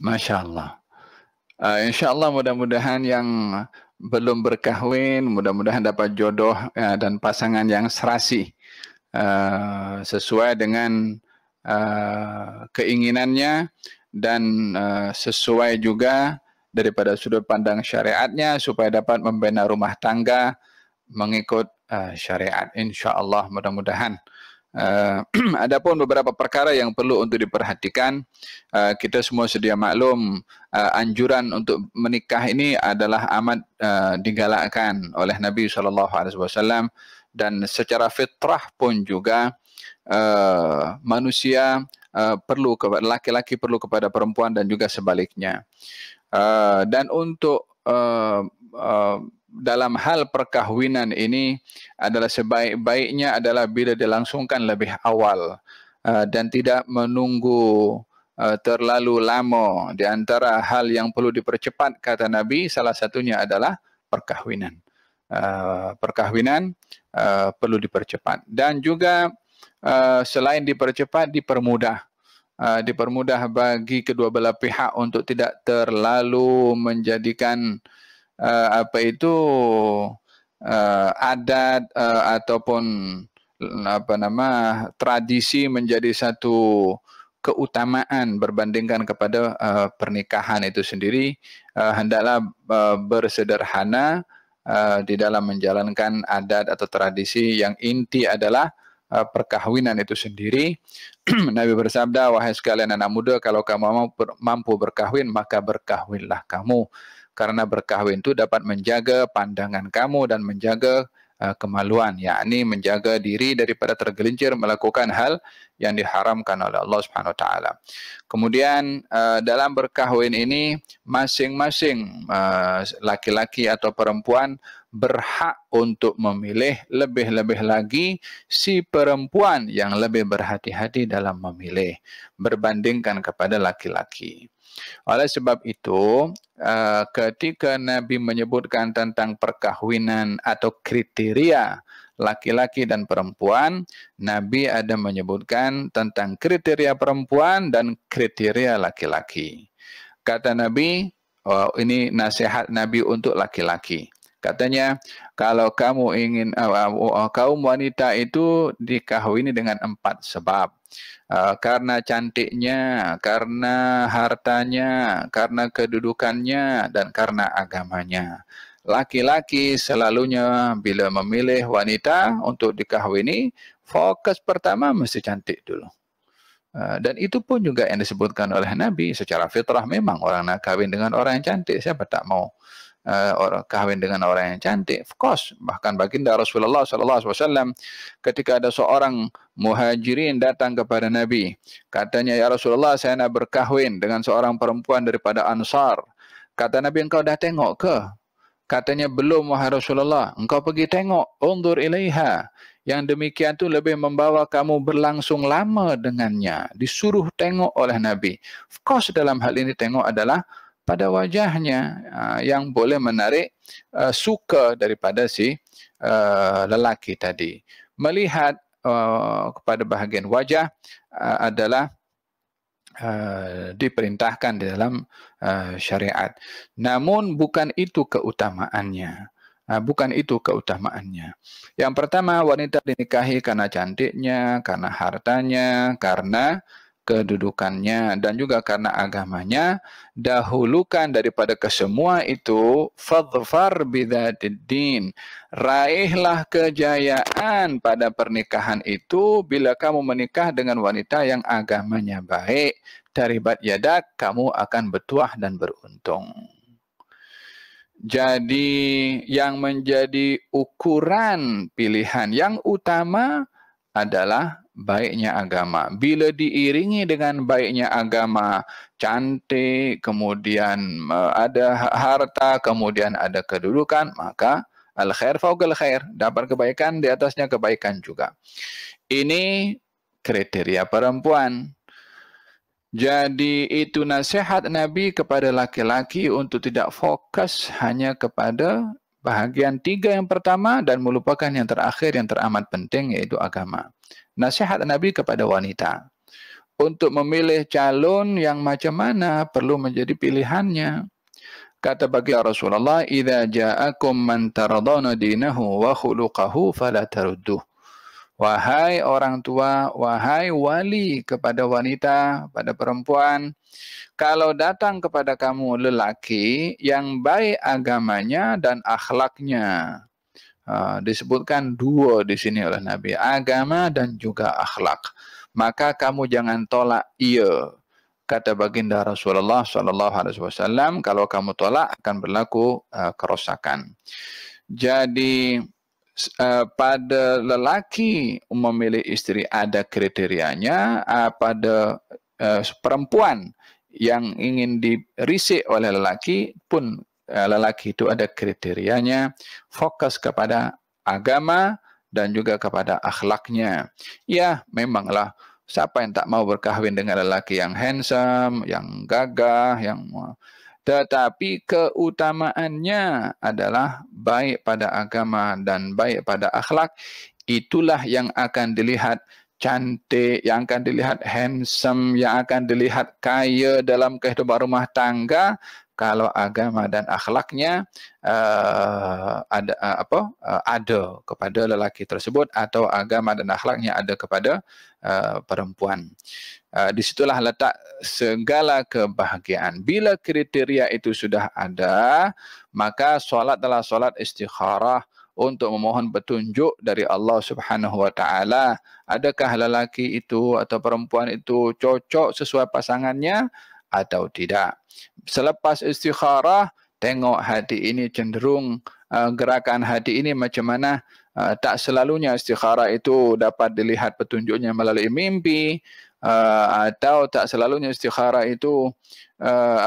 Masya Allah. Uh, ah, insya Allah mudah-mudahan yang belum berkahwin, mudah-mudahan dapat jodoh uh, dan pasangan yang serasi. Uh, sesuai dengan uh, keinginannya dan uh, sesuai juga daripada sudut pandang syariatnya supaya dapat membina rumah tangga mengikut uh, syariat. Insya Allah mudah-mudahan. Uh, ada pun beberapa perkara yang perlu untuk diperhatikan. Uh, kita semua sedia maklum uh, anjuran untuk menikah ini adalah amat uh, digalakkan oleh Nabi saw dan secara fitrah pun juga uh, manusia uh, perlu kepada laki-laki perlu kepada perempuan dan juga sebaliknya. Uh, dan untuk uh, uh, dalam hal perkahwinan ini adalah sebaik-baiknya adalah bila dilangsungkan lebih awal uh, dan tidak menunggu uh, terlalu lama di antara hal yang perlu dipercepat kata Nabi salah satunya adalah perkahwinan uh, perkahwinan uh, perlu dipercepat dan juga uh, selain dipercepat dipermudah dipermudah bagi kedua belah pihak untuk tidak terlalu menjadikan uh, uh, apa itu uh, adat uh, ataupun mm, apa nama tradisi menjadi satu keutamaan berbandingkan kepada uh, pernikahan itu sendiri uh, hendaklah uh, bersederhana uh, di dalam menjalankan adat atau tradisi yang inti adalah uh, perkahwinan itu sendiri Nabi bersabda wahai sekalian anak muda kalau kamu mampu berkahwin maka berkahwinlah kamu karena berkahwin itu dapat menjaga pandangan kamu dan menjaga uh, kemaluan yakni menjaga diri daripada tergelincir melakukan hal yang diharamkan oleh Allah Subhanahu Wa taala. Kemudian uh, dalam berkahwin ini masing-masing uh, laki-laki atau perempuan berhak untuk memilih lebih-lebih lagi si perempuan yang lebih berhati-hati dalam memilih berbandingkan kepada laki-laki. Oleh sebab itu, eh, ketika Nabi menyebutkan tentang perkahwinan atau kriteria laki-laki dan perempuan, Nabi ada menyebutkan tentang kriteria perempuan dan kriteria laki-laki. Kata Nabi, oh, ini nasihat Nabi untuk laki-laki. Katanya, kalau kamu ingin, uh, uh, uh, kaum wanita itu dikahwini dengan empat sebab. Ah, karena cantiknya, karena hartanya, karena kedudukannya, dan karena agamanya. Laki-laki selalunya bila memilih wanita untuk dikahwini, fokus pertama mesti cantik dulu. Ah, dan itu pun juga yang disebutkan oleh Nabi secara fitrah memang orang nak kawin dengan orang yang cantik siapa tak mau Eh, orang kahwin dengan orang yang cantik. Of course, bahkan baginda Rasulullah sallallahu alaihi wasallam ketika ada seorang muhajirin datang kepada Nabi, katanya ya Rasulullah saya nak berkahwin dengan seorang perempuan daripada Ansar. Kata Nabi engkau dah tengok ke? Katanya belum wahai Rasulullah, engkau pergi tengok, undur ilaiha. Yang demikian tu lebih membawa kamu berlangsung lama dengannya. Disuruh tengok oleh Nabi. Of course dalam hal ini tengok adalah pada wajahnya uh, yang boleh menarik uh, suka daripada si uh, lelaki tadi. Melihat uh, kepada bahagian wajah uh, adalah uh, diperintahkan di dalam uh, syariat. Namun bukan itu keutamaannya. Uh, bukan itu keutamaannya. Yang pertama, wanita dinikahi karena cantiknya, karena hartanya, karena kedudukannya dan juga karena agamanya dahulukan daripada kesemua itu fadfar bidadiddin raihlah kejayaan pada pernikahan itu bila kamu menikah dengan wanita yang agamanya baik dari bat yadak kamu akan bertuah dan beruntung jadi yang menjadi ukuran pilihan yang utama adalah baiknya agama. Bila diiringi dengan baiknya agama, cantik, kemudian eh, ada ha-, harta, kemudian ada kedudukan, maka al khair faugal khair, dapat kebaikan di atasnya kebaikan juga. Ini kriteria perempuan. Jadi itu nasihat Nabi kepada laki-laki untuk tidak fokus hanya kepada bahagian tiga yang pertama dan melupakan yang terakhir yang teramat penting yaitu agama. Nasihat Nabi kepada wanita. Untuk memilih calon yang macam mana perlu menjadi pilihannya. Kata bagi ya Rasulullah, "Idza ja'akum man taradana dinahu wa khuluquhu fala tarudduh." Wahai orang tua, wahai wali kepada wanita, pada perempuan, kalau datang kepada kamu lelaki yang baik agamanya dan akhlaknya. Ha, disebutkan dua di sini oleh Nabi. Agama dan juga akhlak. Maka kamu jangan tolak ia. Kata baginda Rasulullah SAW. Kalau kamu tolak akan berlaku ha, kerosakan. Jadi ha, pada lelaki memilih istri ada kriterianya, pada uh, perempuan yang ingin dirisik oleh lelaki pun uh, lelaki itu ada kriterianya fokus kepada agama dan juga kepada akhlaknya. Ya, memanglah siapa yang tak mau berkahwin dengan lelaki yang handsome, yang gagah, yang tetapi keutamaannya adalah baik pada agama dan baik pada akhlak itulah yang akan dilihat cantik, yang akan dilihat handsome, yang akan dilihat kaya dalam kehidupan rumah tangga kalau agama dan akhlaknya uh, ada uh, apa uh, ada kepada lelaki tersebut atau agama dan akhlaknya ada kepada uh, perempuan. Uh, di situlah letak segala kebahagiaan. Bila kriteria itu sudah ada, maka solat adalah solat istikharah untuk memohon petunjuk dari Allah Subhanahu wa taala adakah lelaki itu atau perempuan itu cocok sesuai pasangannya atau tidak selepas istikharah tengok hati ini cenderung eh, gerakan hati ini macam mana eh, tak selalunya istikharah itu dapat dilihat petunjuknya melalui mimpi eh, atau tak selalunya istikharah itu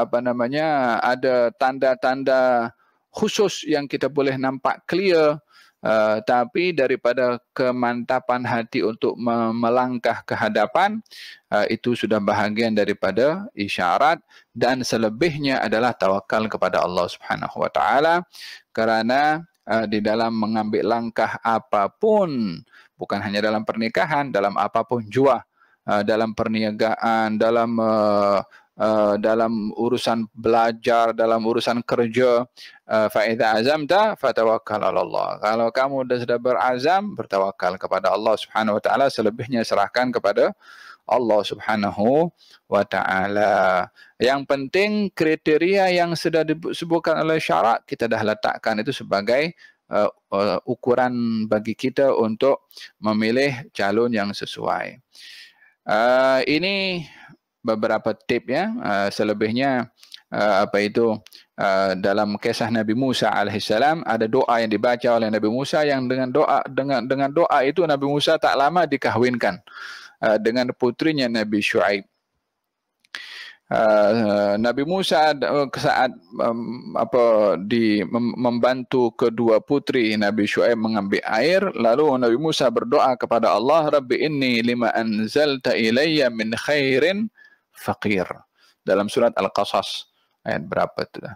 apa namanya ada tanda-tanda khusus yang kita boleh nampak clear Uh, tapi daripada kemantapan hati untuk melangkah ke hadapan uh, itu sudah bahagian daripada isyarat dan selebihnya adalah tawakal kepada Allah Subhanahu wa taala kerana uh, di dalam mengambil langkah apapun bukan hanya dalam pernikahan dalam apapun jua uh, dalam perniagaan dalam uh, uh, dalam urusan belajar, dalam urusan kerja. Uh, Fa'idha azamta fatawakkal ala Allah. Kalau kamu dah sudah berazam, bertawakal kepada Allah subhanahu wa ta'ala. Selebihnya serahkan kepada Allah subhanahu wa ta'ala. Yang penting kriteria yang sudah disebutkan oleh syarak, kita dah letakkan itu sebagai uh, uh, ukuran bagi kita untuk memilih calon yang sesuai. Uh, ini beberapa tip ya. Uh, selebihnya uh, apa itu uh, dalam kisah Nabi Musa alaihissalam ada doa yang dibaca oleh Nabi Musa yang dengan doa dengan dengan doa itu Nabi Musa tak lama dikahwinkan uh, dengan putrinya Nabi Shu'aib. Uh, Nabi Musa eh, saat um, apa di membantu kedua putri Nabi Shu'aib mengambil air lalu Nabi Musa berdoa kepada Allah Rabbi ini lima anzal ilayya min khairin Fakir Dalam surat Al-Qasas ayat berapa itu dah?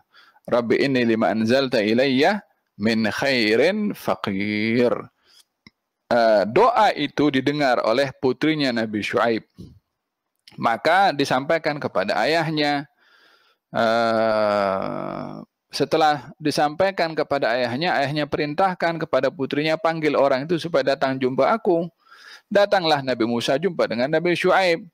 Rabbi inni lima Anzal ilayya min khairin fakir. Uh, eh, doa itu didengar oleh putrinya Nabi Shu'aib. Maka disampaikan kepada ayahnya. Uh, setelah disampaikan kepada ayahnya, ayahnya perintahkan kepada putrinya panggil orang itu supaya datang jumpa aku. Datanglah Nabi Musa jumpa dengan Nabi Shu'aib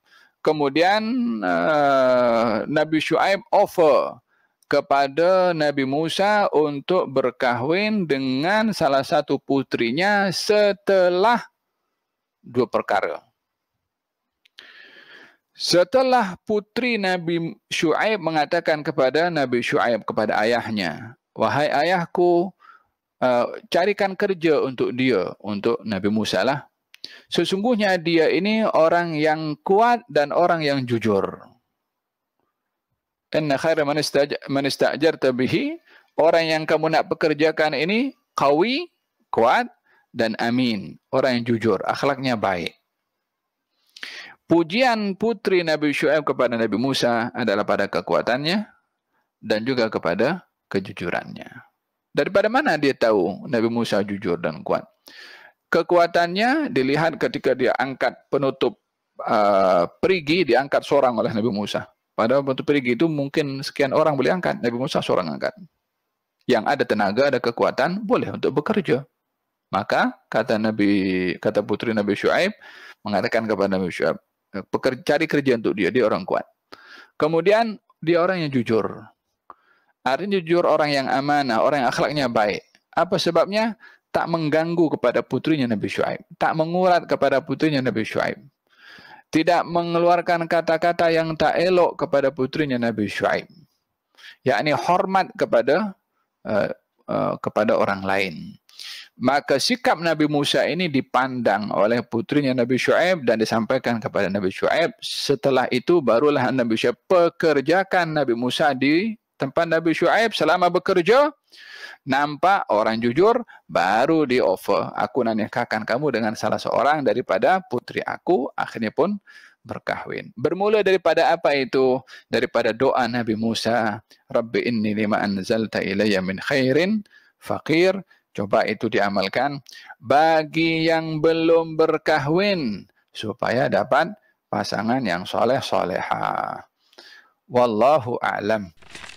kemudian uh, Nabi Shu'aib offer kepada Nabi Musa untuk berkahwin dengan salah satu putrinya setelah dua perkara. Setelah putri Nabi Shu'aib mengatakan kepada Nabi Shu'aib kepada ayahnya, wahai ayahku, uh, carikan kerja untuk dia, untuk Nabi Musa lah. Sesungguhnya dia ini orang yang kuat dan orang yang jujur. Inna khaira man istajar tabihi. Orang yang kamu nak pekerjakan ini, kawi, kuat, dan amin. Orang yang jujur, akhlaknya baik. Pujian putri Nabi Shu'aib kepada Nabi Musa adalah pada kekuatannya dan juga kepada kejujurannya. Daripada mana dia tahu Nabi Musa jujur dan kuat? kekuatannya dilihat ketika dia angkat penutup uh, perigi diangkat seorang oleh Nabi Musa. Pada penutup perigi itu mungkin sekian orang boleh angkat, Nabi Musa seorang angkat. Yang ada tenaga, ada kekuatan boleh untuk bekerja. Maka kata Nabi kata putri Nabi Syuaib mengatakan kepada Nabi Syuaib, cari kerja untuk dia, dia orang kuat. Kemudian dia orang yang jujur. Artinya jujur orang yang amanah, orang yang akhlaknya baik. Apa sebabnya? tak mengganggu kepada putrinya Nabi Shu'aib. Tak mengurat kepada putrinya Nabi Shu'aib. Tidak mengeluarkan kata-kata yang tak elok kepada putrinya Nabi Shu'aib. Yakni hormat kepada uh, uh, kepada orang lain. Maka sikap Nabi Musa ini dipandang oleh putrinya Nabi Shu'aib dan disampaikan kepada Nabi Shu'aib. Setelah itu barulah Nabi Shu'aib pekerjakan Nabi Musa di tempat Nabi Shu'aib selama bekerja, nampak orang jujur, baru di offer. Aku nanyakan kamu dengan salah seorang daripada putri aku, akhirnya pun berkahwin. Bermula daripada apa itu? Daripada doa Nabi Musa, Rabbi inni lima anzalta ilayya min khairin, fakir, coba itu diamalkan, bagi yang belum berkahwin, supaya dapat pasangan yang soleh-soleha. Wallahu a'lam.